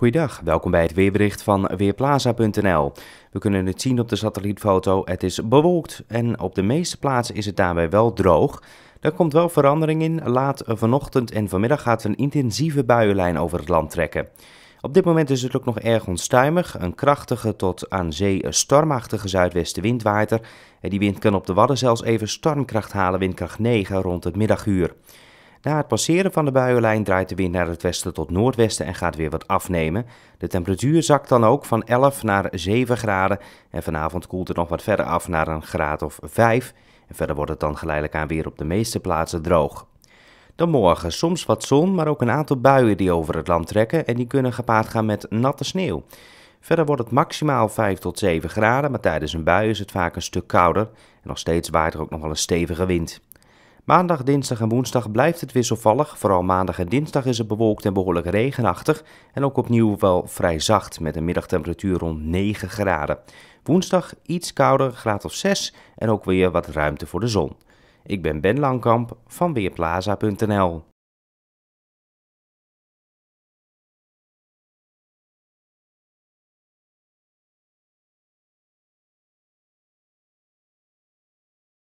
Goeiedag, welkom bij het weerbericht van Weerplaza.nl. We kunnen het zien op de satellietfoto, het is bewolkt en op de meeste plaatsen is het daarbij wel droog. Daar komt wel verandering in, laat vanochtend en vanmiddag gaat een intensieve buienlijn over het land trekken. Op dit moment is het ook nog erg onstuimig. Een krachtige tot aan zee stormachtige zuidwestenwind waait er. En die wind kan op de Wadden zelfs even stormkracht halen, windkracht 9 rond het middaguur. Na het passeren van de buienlijn draait de wind naar het westen tot noordwesten en gaat weer wat afnemen. De temperatuur zakt dan ook van 11 naar 7 graden en vanavond koelt het nog wat verder af naar een graad of 5. En verder wordt het dan geleidelijk aan weer op de meeste plaatsen droog. Dan morgen soms wat zon, maar ook een aantal buien die over het land trekken en die kunnen gepaard gaan met natte sneeuw. Verder wordt het maximaal 5 tot 7 graden, maar tijdens een bui is het vaak een stuk kouder en nog steeds waait er ook nog wel een stevige wind. Maandag, dinsdag en woensdag blijft het wisselvallig. Vooral maandag en dinsdag is het bewolkt en behoorlijk regenachtig. En ook opnieuw wel vrij zacht met een middagtemperatuur rond 9 graden. Woensdag iets kouder, graad of 6 en ook weer wat ruimte voor de zon. Ik ben Ben Langkamp van Weerplaza.nl.